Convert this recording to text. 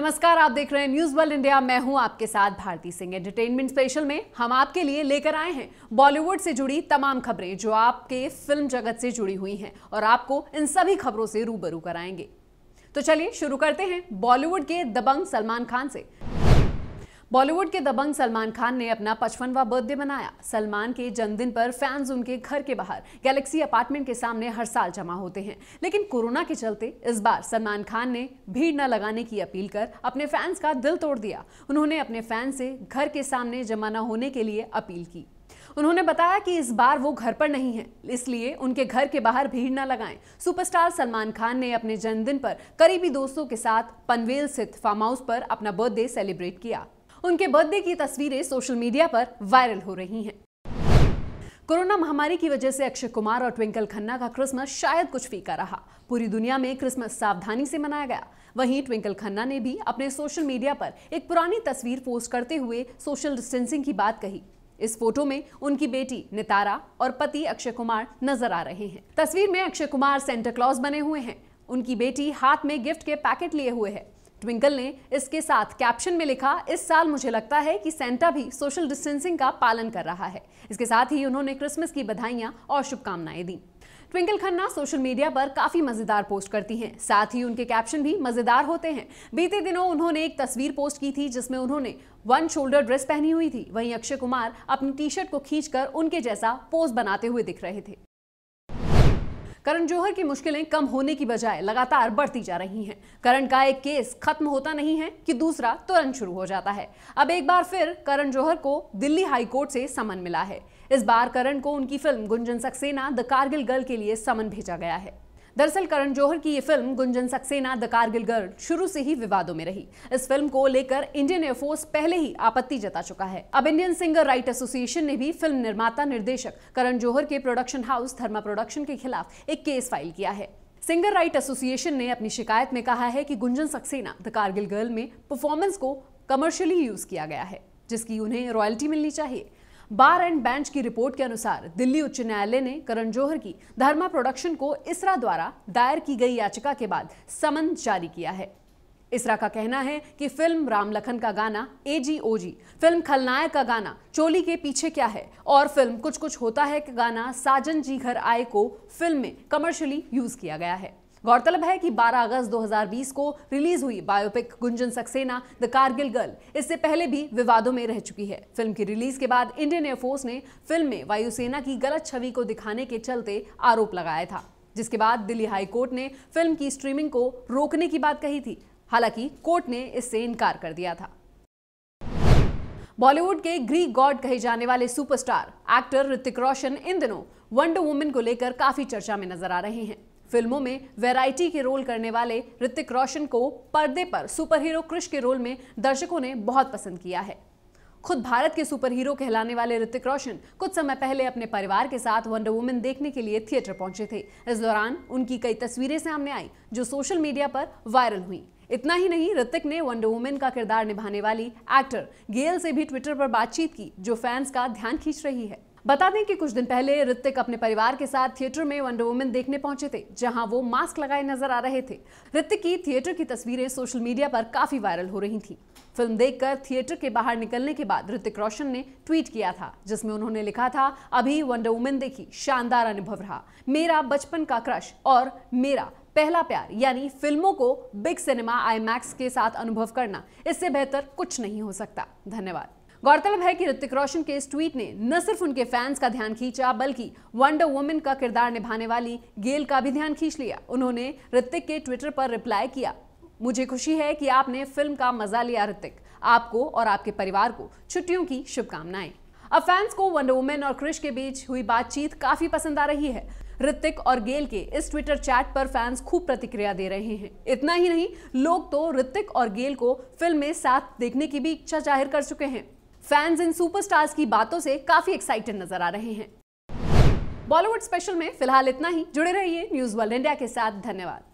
नमस्कार आप देख रहे हैं न्यूज वर्ल्ड इंडिया मैं हूं आपके साथ भारती सिंह एंटरटेनमेंट स्पेशल में हम आपके लिए लेकर आए हैं बॉलीवुड से जुड़ी तमाम खबरें जो आपके फिल्म जगत से जुड़ी हुई हैं और आपको इन सभी खबरों से रूबरू कराएंगे तो चलिए शुरू करते हैं बॉलीवुड के दबंग सलमान खान से बॉलीवुड के दबंग सलमान खान ने अपना पचपनवा बर्थडे मनाया सलमान के जन्मदिन पर फैंस उनके घर के बाहर गैलेक्सी अपार्टमेंट के सामने हर साल जमा होते हैं लेकिन कोरोना के चलते इस बार सलमान खान ने भीड़ न लगाने की अपील कर अपने फैंस का दिल तोड़ दिया उन्होंने अपने फैंस से घर के सामने जमा न होने के लिए अपील की उन्होंने बताया कि इस बार वो घर पर नहीं है इसलिए उनके घर के बाहर भीड़ न लगाएं। सुपरस्टार सलमान खान ने अपने जन्मदिन पर करीबी दोस्तों के साथ पनवेल स्थित फार्म हाउस पर अपना बर्थडे सेलिब्रेट किया उनके बर्थडे की तस्वीरें सोशल मीडिया पर वायरल हो रही हैं कोरोना महामारी की वजह से अक्षय कुमार और ट्विंकल खन्ना का क्रिसमस शायद कुछ फीका रहा पूरी दुनिया में क्रिसमस सावधानी से मनाया गया वहीं ट्विंकल खन्ना ने भी अपने सोशल मीडिया पर एक पुरानी तस्वीर पोस्ट करते हुए सोशल डिस्टेंसिंग की बात कही इस फोटो में उनकी बेटी नितारा और पति अक्षय कुमार नजर आ रहे हैं तस्वीर में अक्षय कुमार सेंटा क्लॉज बने हुए हैं उनकी बेटी हाथ में गिफ्ट के पैकेट लिए हुए है ट्विंकल ने इसके साथ कैप्शन में लिखा इस साल मुझे लगता है कि सेंटा भी सोशल डिस्टेंसिंग का पालन कर रहा है इसके साथ ही उन्होंने क्रिसमस की बधाइयां और शुभकामनाएं दी ट्विंकल खन्ना सोशल मीडिया पर काफी मजेदार पोस्ट करती हैं साथ ही उनके कैप्शन भी मजेदार होते हैं बीते दिनों उन्होंने एक तस्वीर पोस्ट की थी जिसमें उन्होंने वन शोल्डर ड्रेस पहनी हुई थी वहीं अक्षय कुमार अपनी टी शर्ट को खींचकर उनके जैसा पोज बनाते हुए दिख रहे थे करण जौहर की मुश्किलें कम होने की बजाय लगातार बढ़ती जा रही हैं करण का एक केस खत्म होता नहीं है कि दूसरा तुरंत शुरू हो जाता है अब एक बार फिर करण जौहर को दिल्ली हाईकोर्ट से समन मिला है इस बार करण को उनकी film Gunjan Saxena the Kargil girl के लिए समन भेजा गया है दरअसल करण जौहर की ये film Gunjan Saxena the Kargil girl शुरू से ही विवादों में रही इस फिल्म को लेकर इंडियन एयरफोर्स पहले ही आपत्ति जता चुका है अब इंडियन सिंगर राइट एसोसिएशन ने भी फिल्म निर्माता निर्देशक करण जौहर के प्रोडक्शन हाउस धर्मा प्रोडक्शन के खिलाफ एक केस फाइल किया है सिंगर राइट एसोसिएशन ने अपनी शिकायत में कहा है कि गुंजन सक्सेना द कारगिल गर्ल में परफॉर्मेंस को कमर्शियली यूज किया गया है जिसकी उन्हें रॉयल्टी मिलनी चाहिए बार एंड बेंच की रिपोर्ट के अनुसार दिल्ली उच्च न्यायालय ने करण जोहर की धर्मा प्रोडक्शन को इसरा द्वारा दायर की गई याचिका के बाद समन जारी किया है इसरा का कहना है कि फिल्म राम लखन का गाना ए जी ओ जी फिल्म खलनायक का गाना चोली के पीछे क्या है और फिल्म कुछ कुछ होता है का गाना साजन जी घर आए को फिल्म में कमर्शियली यूज किया गया है गौरतलब है कि 12 अगस्त 2020 को रिलीज हुई biopic Gunjan Saxena the Kargil girl इससे पहले भी विवादों में रह चुकी है फिल्म की रिलीज के बाद इंडियन एयरफोर्स ने फिल्म में वायुसेना की गलत छवि को दिखाने के चलते आरोप लगाया था जिसके बाद दिल्ली हाई कोर्ट ने फिल्म की स्ट्रीमिंग को रोकने की बात कही थी हालांकि कोर्ट ने इससे इनकार कर दिया था बॉलीवुड के ग्री गॉड कहे जाने वाले सुपरस्टार एक्टर ऋतिक रोशन इन दिनों वंडर वुमेन को लेकर काफी चर्चा में नजर आ रहे हैं फिल्मों में वैरायटी के रोल करने वाले ऋतिक रोशन को पर्दे पर सुपर हीरो क्रिश के रोल में दर्शकों ने बहुत पसंद किया है खुद भारत के सुपर हीरो कहलाने वाले ऋतिक रोशन कुछ समय पहले अपने परिवार के साथ वंडर वुमेन देखने के लिए थिएटर पहुंचे थे इस दौरान उनकी कई तस्वीरें सामने आई जो सोशल मीडिया पर वायरल हुई इतना ही नहीं ऋतिक ने वंडर वुमेन का किरदार निभाने वाली एक्टर गेल से भी ट्विटर पर बातचीत की जो फैंस का ध्यान खींच रही है बता दें कि कुछ दिन पहले ऋतिक अपने परिवार के साथ थिएटर में वंडर वुमेन देखने पहुंचे थे जहां वो मास्क लगाए नजर आ रहे थे ऋतिक की थिएटर की तस्वीरें सोशल मीडिया पर काफी वायरल हो रही थी फिल्म देखकर थिएटर के बाहर निकलने के बाद ऋतिक रोशन ने ट्वीट किया था जिसमें उन्होंने लिखा था अभी वंडर वुमेन देखी शानदार अनुभव रहा मेरा बचपन का क्रश और मेरा पहला प्यार यानी फिल्मों को बिग सिनेमा आई के साथ अनुभव करना इससे बेहतर कुछ नहीं हो सकता धन्यवाद गौरतलब है कि ऋतिक रोशन के इस ट्वीट ने न सिर्फ उनके फैंस का ध्यान खींचा बल्कि वंडर वुमेन का किरदार निभाने वाली गेल का भी ध्यान खींच लिया उन्होंने ऋतिक के ट्विटर पर रिप्लाई किया मुझे खुशी है कि आपने फिल्म का मजा लिया ऋतिक आपको और आपके परिवार को छुट्टियों की शुभकामनाएं अब फैंस को वंडर वुमेन और क्रिश के बीच हुई बातचीत काफी पसंद आ रही है ऋतिक और गेल के इस ट्विटर चैट पर फैंस खूब प्रतिक्रिया दे रहे हैं इतना ही नहीं लोग तो ऋतिक और गेल को फिल्म में साथ देखने की भी इच्छा जाहिर कर चुके हैं फैंस इन सुपरस्टार्स की बातों से काफी एक्साइटेड नजर आ रहे हैं बॉलीवुड स्पेशल में फिलहाल इतना ही जुड़े रहिए न्यूज वर्ल्ड इंडिया के साथ धन्यवाद